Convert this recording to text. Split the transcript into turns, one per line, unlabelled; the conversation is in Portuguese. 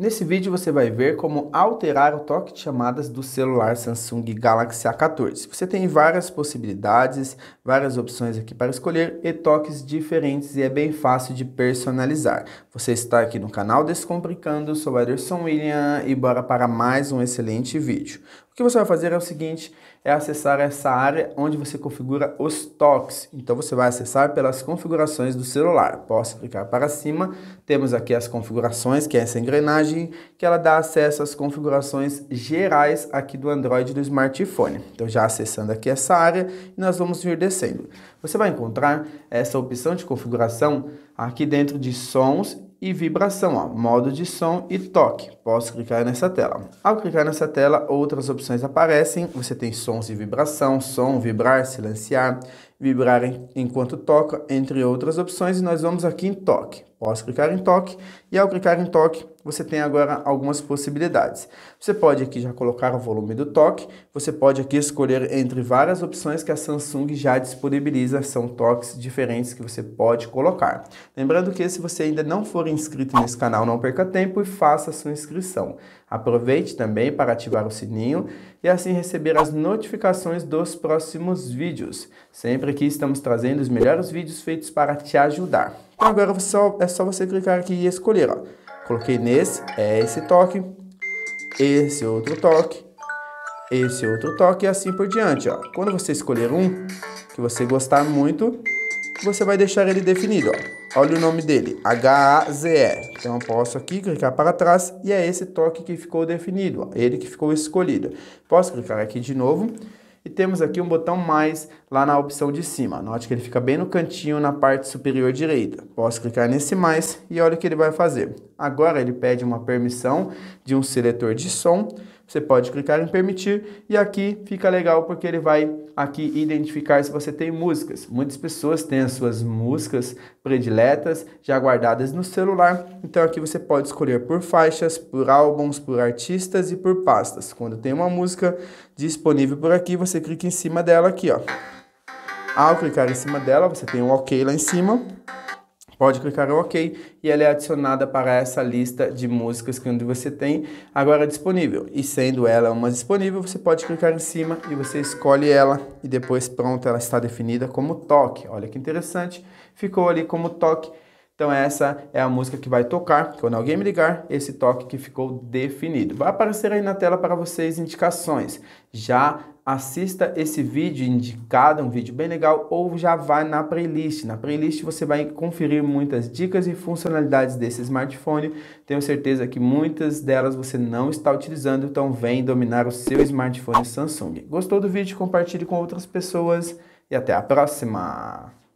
Nesse vídeo você vai ver como alterar o toque de chamadas do celular Samsung Galaxy A14. Você tem várias possibilidades, várias opções aqui para escolher e toques diferentes e é bem fácil de personalizar. Você está aqui no canal Descomplicando, sou Ederson William e bora para mais um excelente vídeo que você vai fazer é o seguinte, é acessar essa área onde você configura os toques. Então você vai acessar pelas configurações do celular. Posso clicar para cima, temos aqui as configurações, que é essa engrenagem, que ela dá acesso às configurações gerais aqui do Android do smartphone. Então já acessando aqui essa área, nós vamos vir descendo. Você vai encontrar essa opção de configuração aqui dentro de sons e vibração, ó, modo de som e toque. Posso clicar nessa tela. Ao clicar nessa tela, outras opções aparecem. Você tem sons e vibração, som, vibrar, silenciar, vibrar enquanto toca, entre outras opções, e nós vamos aqui em toque. Posso clicar em toque, e ao clicar em toque, você tem agora algumas possibilidades. Você pode aqui já colocar o volume do toque, você pode aqui escolher entre várias opções que a Samsung já disponibiliza, são toques diferentes que você pode colocar. Lembrando que se você ainda não for inscrito nesse canal, não perca tempo e faça a sua inscrição. Aproveite também para ativar o sininho e assim receber as notificações dos próximos vídeos. Sempre por aqui estamos trazendo os melhores vídeos feitos para te ajudar. Então agora é só, é só você clicar aqui e escolher, ó. Coloquei nesse, é esse toque, esse outro toque, esse outro toque e assim por diante, ó. Quando você escolher um que você gostar muito, você vai deixar ele definido, ó. Olha o nome dele, H-A-Z-E. Então eu posso aqui clicar para trás e é esse toque que ficou definido, ó. Ele que ficou escolhido. Posso clicar aqui de novo e temos aqui um botão mais lá na opção de cima. Note que ele fica bem no cantinho na parte superior direita. Posso clicar nesse mais e olha o que ele vai fazer. Agora ele pede uma permissão de um seletor de som você pode clicar em permitir e aqui fica legal porque ele vai aqui identificar se você tem músicas. Muitas pessoas têm as suas músicas prediletas já guardadas no celular, então aqui você pode escolher por faixas, por álbuns, por artistas e por pastas. Quando tem uma música disponível por aqui, você clica em cima dela aqui, ó. Ao clicar em cima dela, você tem um OK lá em cima. Pode clicar em OK e ela é adicionada para essa lista de músicas que você tem agora disponível. E sendo ela uma disponível, você pode clicar em cima e você escolhe ela e depois pronto, ela está definida como toque. Olha que interessante, ficou ali como toque então essa é a música que vai tocar quando alguém me ligar, esse toque que ficou definido. Vai aparecer aí na tela para vocês indicações. Já assista esse vídeo indicado, um vídeo bem legal, ou já vai na playlist. Na playlist você vai conferir muitas dicas e funcionalidades desse smartphone. Tenho certeza que muitas delas você não está utilizando, então vem dominar o seu smartphone Samsung. Gostou do vídeo? Compartilhe com outras pessoas e até a próxima!